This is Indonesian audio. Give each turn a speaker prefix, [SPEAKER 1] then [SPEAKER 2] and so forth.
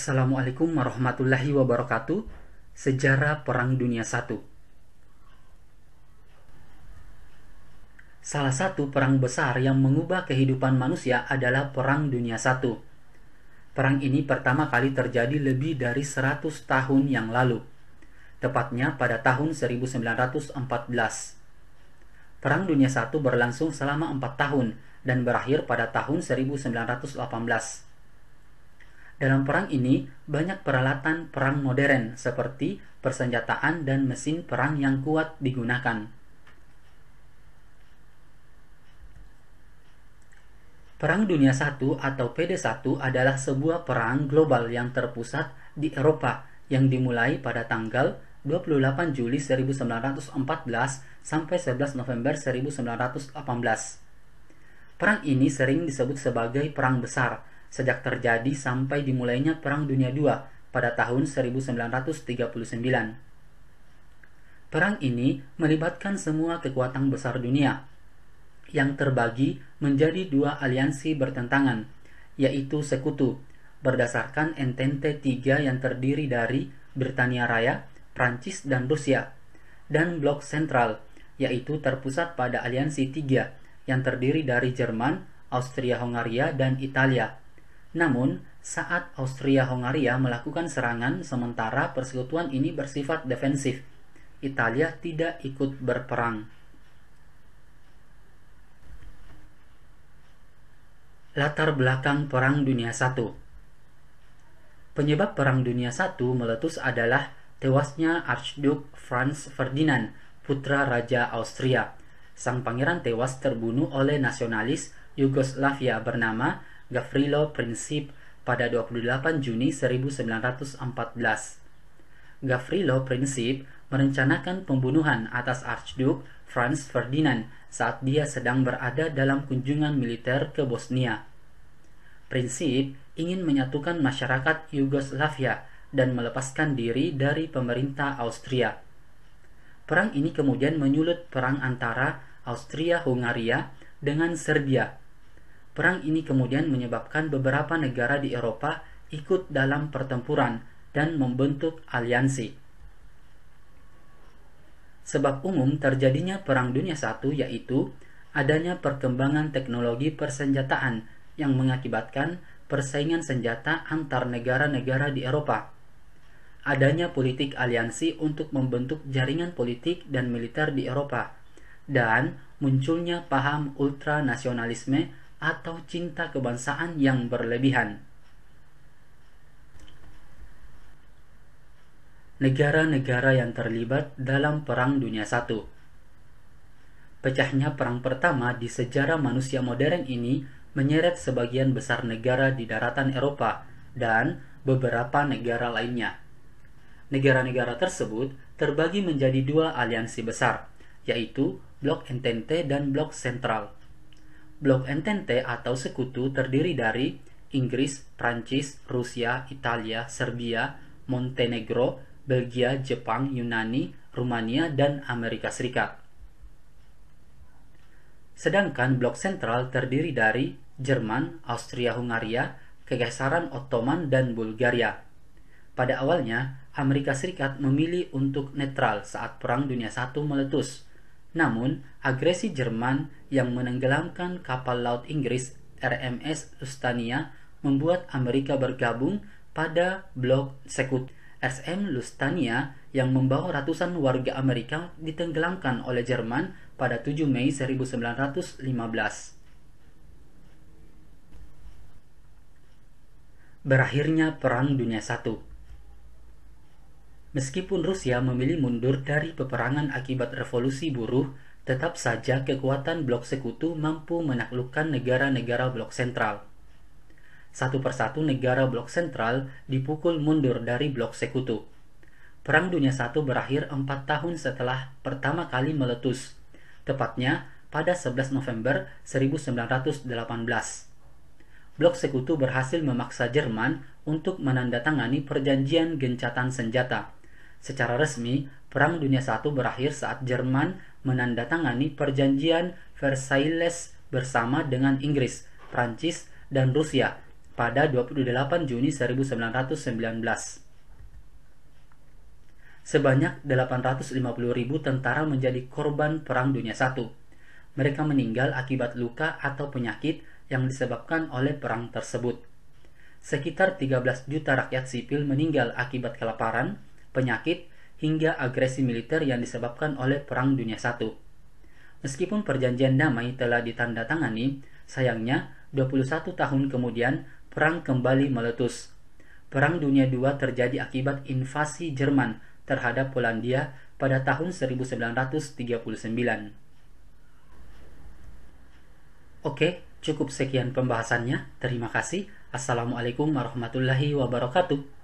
[SPEAKER 1] Assalamualaikum warahmatullahi wabarakatuh. Sejarah Perang Dunia I. Salah satu perang besar yang mengubah kehidupan manusia adalah Perang Dunia I. Perang ini pertama kali terjadi lebih dari 100 tahun yang lalu, tepatnya pada tahun 1914. Perang Dunia I berlangsung selama 4 tahun dan berakhir pada tahun 1918 dalam perang ini, banyak peralatan perang modern seperti persenjataan dan mesin perang yang kuat digunakan. Perang Dunia I atau PD1 adalah sebuah perang global yang terpusat di Eropa yang dimulai pada tanggal 28 Juli 1914 sampai 11 November 1918. Perang ini sering disebut sebagai Perang Besar sejak terjadi sampai dimulainya Perang Dunia II pada tahun 1939. Perang ini melibatkan semua kekuatan besar dunia, yang terbagi menjadi dua aliansi bertentangan, yaitu sekutu, berdasarkan entente tiga yang terdiri dari Britania Raya, Prancis, dan Rusia, dan blok sentral, yaitu terpusat pada aliansi tiga yang terdiri dari Jerman, Austria-Hungaria, dan Italia namun, saat austria hongaria melakukan serangan sementara persekutuan ini bersifat defensif, Italia tidak ikut berperang. Latar belakang Perang Dunia I Penyebab Perang Dunia I meletus adalah tewasnya Archduke Franz Ferdinand, putra Raja Austria. Sang pangeran tewas terbunuh oleh nasionalis Yugoslavia bernama Gavrilo Princip pada 28 Juni 1914. Gavrilo Princip merencanakan pembunuhan atas Archduke Franz Ferdinand saat dia sedang berada dalam kunjungan militer ke Bosnia. Prinsip ingin menyatukan masyarakat Yugoslavia dan melepaskan diri dari pemerintah Austria. Perang ini kemudian menyulut perang antara Austria-Hungaria dengan Serbia Perang ini kemudian menyebabkan beberapa negara di Eropa ikut dalam pertempuran dan membentuk aliansi. Sebab umum terjadinya Perang Dunia I yaitu adanya perkembangan teknologi persenjataan yang mengakibatkan persaingan senjata antar negara-negara di Eropa. Adanya politik aliansi untuk membentuk jaringan politik dan militer di Eropa, dan munculnya paham ultranasionalisme atau cinta kebangsaan yang berlebihan. Negara-negara yang terlibat dalam Perang Dunia I Pecahnya perang pertama di sejarah manusia modern ini menyeret sebagian besar negara di daratan Eropa dan beberapa negara lainnya. Negara-negara tersebut terbagi menjadi dua aliansi besar, yaitu Blok Entente dan Blok Sentral Blok Entente atau Sekutu terdiri dari Inggris, Prancis, Rusia, Italia, Serbia, Montenegro, Belgia, Jepang, Yunani, Rumania, dan Amerika Serikat. Sedangkan blok sentral terdiri dari Jerman, Austria-Hungaria, Kekaisaran Ottoman, dan Bulgaria. Pada awalnya, Amerika Serikat memilih untuk netral saat Perang Dunia I meletus – namun, agresi Jerman yang menenggelamkan kapal laut Inggris RMS Lusitania membuat Amerika bergabung pada blok sekut SM Lusitania yang membawa ratusan warga Amerika ditenggelamkan oleh Jerman pada 7 Mei 1915. Berakhirnya Perang Dunia I Meskipun Rusia memilih mundur dari peperangan akibat revolusi buruh, tetap saja kekuatan blok sekutu mampu menaklukkan negara-negara blok sentral. Satu persatu negara blok sentral dipukul mundur dari blok sekutu. Perang Dunia I berakhir empat tahun setelah pertama kali meletus, tepatnya pada 11 November 1918. Blok Sekutu berhasil memaksa Jerman untuk menandatangani perjanjian gencatan senjata Secara resmi, Perang Dunia I berakhir saat Jerman menandatangani perjanjian Versailles bersama dengan Inggris, Prancis, dan Rusia pada 28 Juni 1919. Sebanyak 850.000 tentara menjadi korban Perang Dunia I. Mereka meninggal akibat luka atau penyakit yang disebabkan oleh perang tersebut. Sekitar 13 juta rakyat sipil meninggal akibat kelaparan, penyakit, hingga agresi militer yang disebabkan oleh Perang Dunia I. Meskipun perjanjian damai telah ditandatangani, sayangnya 21 tahun kemudian perang kembali meletus. Perang Dunia II terjadi akibat invasi Jerman terhadap Polandia pada tahun 1939. Oke, cukup sekian pembahasannya. Terima kasih. Assalamualaikum warahmatullahi wabarakatuh.